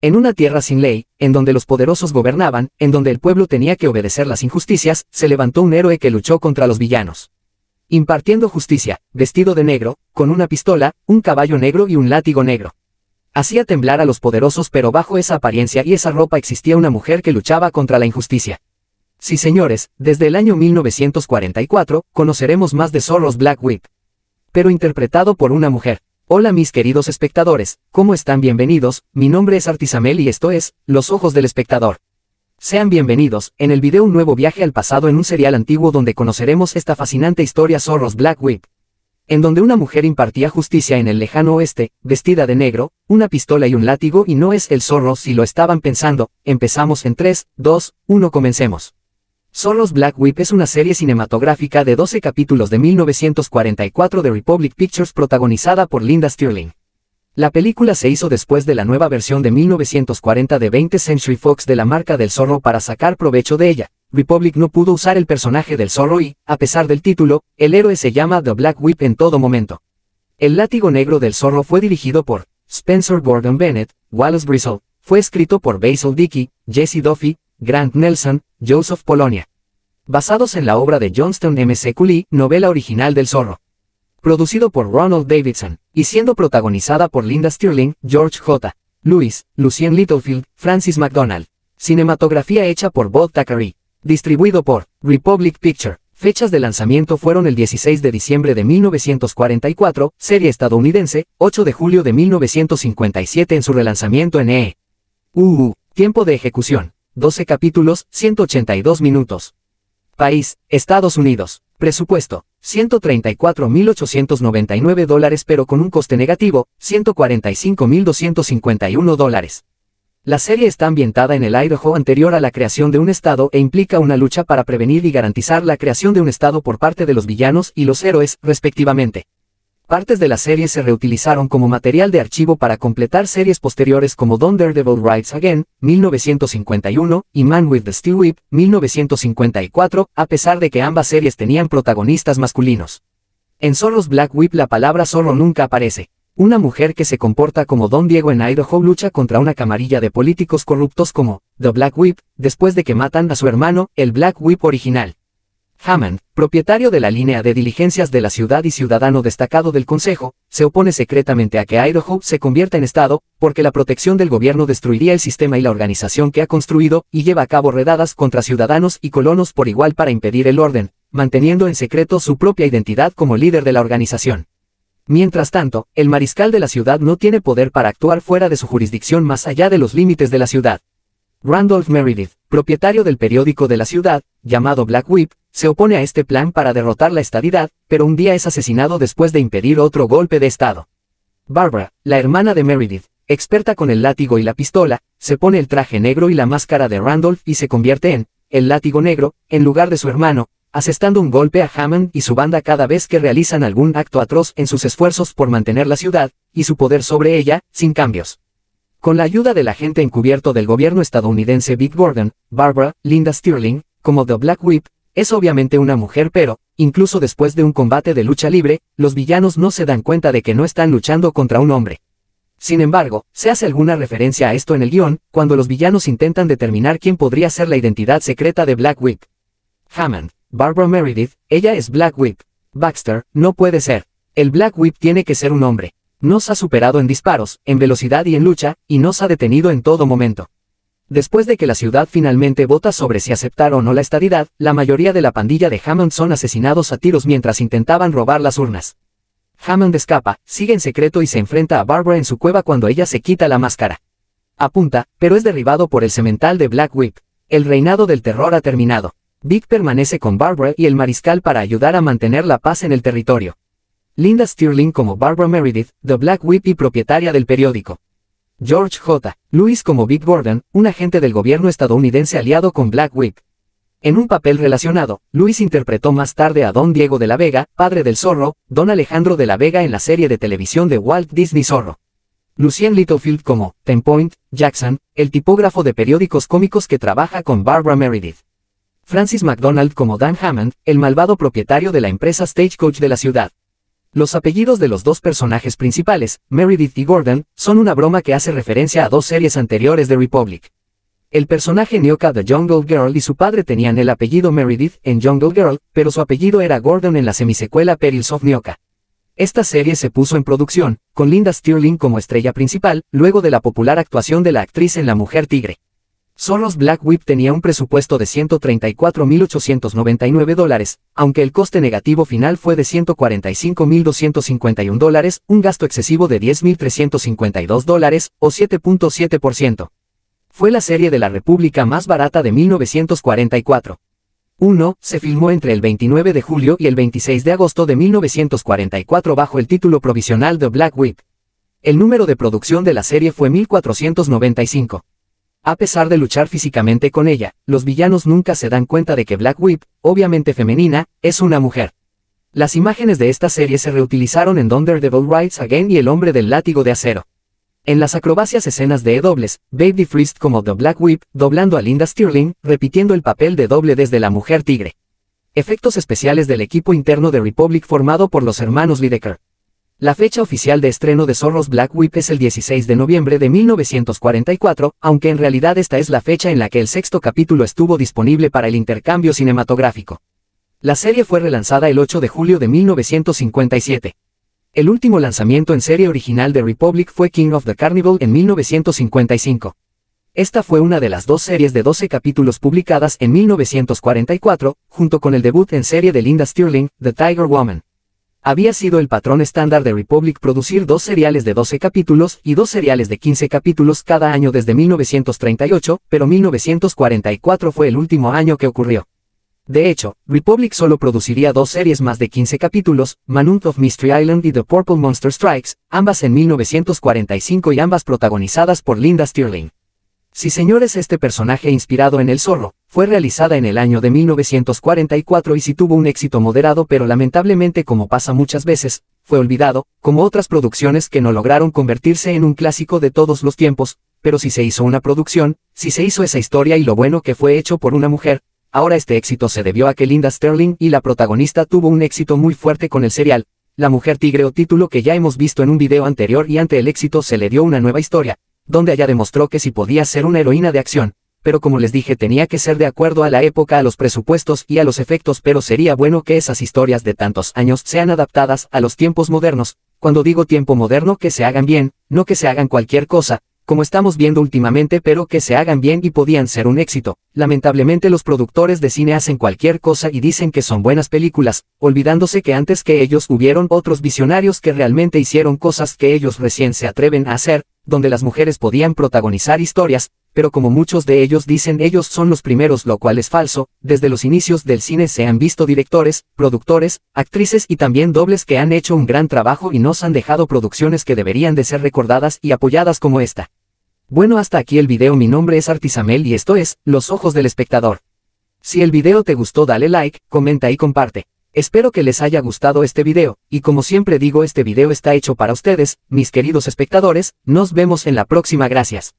En una tierra sin ley, en donde los poderosos gobernaban, en donde el pueblo tenía que obedecer las injusticias, se levantó un héroe que luchó contra los villanos. Impartiendo justicia, vestido de negro, con una pistola, un caballo negro y un látigo negro. Hacía temblar a los poderosos pero bajo esa apariencia y esa ropa existía una mujer que luchaba contra la injusticia. Sí señores, desde el año 1944, conoceremos más de zorros Black Whip. Pero interpretado por una mujer. Hola mis queridos espectadores, ¿cómo están? Bienvenidos, mi nombre es Artisamel y esto es, Los Ojos del Espectador. Sean bienvenidos, en el video un nuevo viaje al pasado en un serial antiguo donde conoceremos esta fascinante historia Zorros Black Whip. En donde una mujer impartía justicia en el lejano oeste, vestida de negro, una pistola y un látigo y no es el zorro si lo estaban pensando, empezamos en 3, 2, 1 comencemos. Zorro's Black Whip es una serie cinematográfica de 12 capítulos de 1944 de Republic Pictures protagonizada por Linda Stirling. La película se hizo después de la nueva versión de 1940 de 20th Century Fox de la marca del zorro para sacar provecho de ella. Republic no pudo usar el personaje del zorro y, a pesar del título, el héroe se llama The Black Whip en todo momento. El látigo negro del zorro fue dirigido por Spencer Gordon Bennett, Wallace Bristol, fue escrito por Basil Dickey, Jesse Duffy, Grant Nelson, Joseph Polonia. Basados en la obra de Johnston M. C. novela original del zorro. Producido por Ronald Davidson, y siendo protagonizada por Linda Stirling, George J. Louis, Lucien Littlefield, Francis MacDonald. Cinematografía hecha por Bob Thackeray. Distribuido por Republic Picture. Fechas de lanzamiento fueron el 16 de diciembre de 1944, serie estadounidense, 8 de julio de 1957 en su relanzamiento en E. Uh, tiempo de ejecución. 12 capítulos, 182 minutos. País, Estados Unidos. Presupuesto, 134.899 dólares pero con un coste negativo, 145.251 dólares. La serie está ambientada en el Idaho anterior a la creación de un estado e implica una lucha para prevenir y garantizar la creación de un estado por parte de los villanos y los héroes, respectivamente. Partes de la serie se reutilizaron como material de archivo para completar series posteriores como Don Daredevil Rides Again, 1951, y Man with the Steel Whip, 1954, a pesar de que ambas series tenían protagonistas masculinos. En Zorros Black Whip la palabra zorro nunca aparece. Una mujer que se comporta como Don Diego en Idaho lucha contra una camarilla de políticos corruptos como The Black Whip, después de que matan a su hermano, el Black Whip original. Hammond, propietario de la línea de diligencias de la ciudad y ciudadano destacado del Consejo, se opone secretamente a que Idaho se convierta en Estado, porque la protección del gobierno destruiría el sistema y la organización que ha construido, y lleva a cabo redadas contra ciudadanos y colonos por igual para impedir el orden, manteniendo en secreto su propia identidad como líder de la organización. Mientras tanto, el mariscal de la ciudad no tiene poder para actuar fuera de su jurisdicción más allá de los límites de la ciudad. Randolph Meredith, propietario del periódico de la ciudad, llamado Black Whip, se opone a este plan para derrotar la estadidad, pero un día es asesinado después de impedir otro golpe de estado. Barbara, la hermana de Meredith, experta con el látigo y la pistola, se pone el traje negro y la máscara de Randolph y se convierte en el látigo negro, en lugar de su hermano, asestando un golpe a Hammond y su banda cada vez que realizan algún acto atroz en sus esfuerzos por mantener la ciudad, y su poder sobre ella, sin cambios. Con la ayuda del agente encubierto del gobierno estadounidense Big Gordon, Barbara, Linda Stirling, como The Black Whip, es obviamente una mujer pero, incluso después de un combate de lucha libre, los villanos no se dan cuenta de que no están luchando contra un hombre. Sin embargo, se hace alguna referencia a esto en el guión, cuando los villanos intentan determinar quién podría ser la identidad secreta de Black Whip. Hammond, Barbara Meredith, ella es Black Whip. Baxter, no puede ser. El Black Whip tiene que ser un hombre. Nos ha superado en disparos, en velocidad y en lucha, y nos ha detenido en todo momento. Después de que la ciudad finalmente vota sobre si aceptar o no la estadidad, la mayoría de la pandilla de Hammond son asesinados a tiros mientras intentaban robar las urnas. Hammond escapa, sigue en secreto y se enfrenta a Barbara en su cueva cuando ella se quita la máscara. Apunta, pero es derribado por el cemental de Black Whip. El reinado del terror ha terminado. Vic permanece con Barbara y el mariscal para ayudar a mantener la paz en el territorio. Linda Stirling como Barbara Meredith, The Black Whip y propietaria del periódico. George J. Lewis como Big Gordon, un agente del gobierno estadounidense aliado con Black En un papel relacionado, Lewis interpretó más tarde a Don Diego de la Vega, padre del zorro, Don Alejandro de la Vega en la serie de televisión de Walt Disney Zorro. Lucien Littlefield como Ten Point Jackson, el tipógrafo de periódicos cómicos que trabaja con Barbara Meredith. Francis MacDonald como Dan Hammond, el malvado propietario de la empresa Stagecoach de la ciudad. Los apellidos de los dos personajes principales, Meredith y Gordon, son una broma que hace referencia a dos series anteriores de Republic. El personaje Nyoka de Jungle Girl y su padre tenían el apellido Meredith en Jungle Girl, pero su apellido era Gordon en la semisecuela Perils of Nyoka. Esta serie se puso en producción, con Linda Stirling como estrella principal, luego de la popular actuación de la actriz en La Mujer Tigre. Soros Black Whip tenía un presupuesto de 134.899 dólares, aunque el coste negativo final fue de 145.251 dólares, un gasto excesivo de 10.352 dólares, o 7.7%. Fue la serie de la República más barata de 1944. 1. Se filmó entre el 29 de julio y el 26 de agosto de 1944 bajo el título provisional de Black Whip. El número de producción de la serie fue 1495. A pesar de luchar físicamente con ella, los villanos nunca se dan cuenta de que Black Whip, obviamente femenina, es una mujer. Las imágenes de esta serie se reutilizaron en Devil Rides Again y El Hombre del Látigo de Acero. En las acrobacias escenas de E-dobles, Baby Frist como The Black Whip, doblando a Linda Stirling, repitiendo el papel de doble desde la Mujer Tigre. Efectos especiales del equipo interno de Republic formado por los hermanos Lideker. La fecha oficial de estreno de Zorros Black Whip es el 16 de noviembre de 1944, aunque en realidad esta es la fecha en la que el sexto capítulo estuvo disponible para el intercambio cinematográfico. La serie fue relanzada el 8 de julio de 1957. El último lanzamiento en serie original de Republic fue King of the Carnival en 1955. Esta fue una de las dos series de 12 capítulos publicadas en 1944, junto con el debut en serie de Linda Stirling, The Tiger Woman había sido el patrón estándar de Republic producir dos seriales de 12 capítulos y dos seriales de 15 capítulos cada año desde 1938, pero 1944 fue el último año que ocurrió. De hecho, Republic solo produciría dos series más de 15 capítulos, Manhunt of Mystery Island y The Purple Monster Strikes, ambas en 1945 y ambas protagonizadas por Linda Stirling. Sí señores, este personaje inspirado en el zorro, fue realizada en el año de 1944 y si tuvo un éxito moderado pero lamentablemente como pasa muchas veces, fue olvidado, como otras producciones que no lograron convertirse en un clásico de todos los tiempos, pero si se hizo una producción, si se hizo esa historia y lo bueno que fue hecho por una mujer, ahora este éxito se debió a que Linda Sterling y la protagonista tuvo un éxito muy fuerte con el serial, La Mujer Tigre o título que ya hemos visto en un video anterior y ante el éxito se le dio una nueva historia, donde allá demostró que sí podía ser una heroína de acción, pero como les dije tenía que ser de acuerdo a la época, a los presupuestos y a los efectos, pero sería bueno que esas historias de tantos años sean adaptadas a los tiempos modernos, cuando digo tiempo moderno que se hagan bien, no que se hagan cualquier cosa, como estamos viendo últimamente pero que se hagan bien y podían ser un éxito. Lamentablemente los productores de cine hacen cualquier cosa y dicen que son buenas películas, olvidándose que antes que ellos hubieron otros visionarios que realmente hicieron cosas que ellos recién se atreven a hacer, donde las mujeres podían protagonizar historias, pero como muchos de ellos dicen ellos son los primeros lo cual es falso, desde los inicios del cine se han visto directores, productores, actrices y también dobles que han hecho un gran trabajo y nos han dejado producciones que deberían de ser recordadas y apoyadas como esta. Bueno hasta aquí el video mi nombre es Artisamel y esto es, Los Ojos del Espectador. Si el video te gustó dale like, comenta y comparte. Espero que les haya gustado este video, y como siempre digo este video está hecho para ustedes, mis queridos espectadores, nos vemos en la próxima gracias.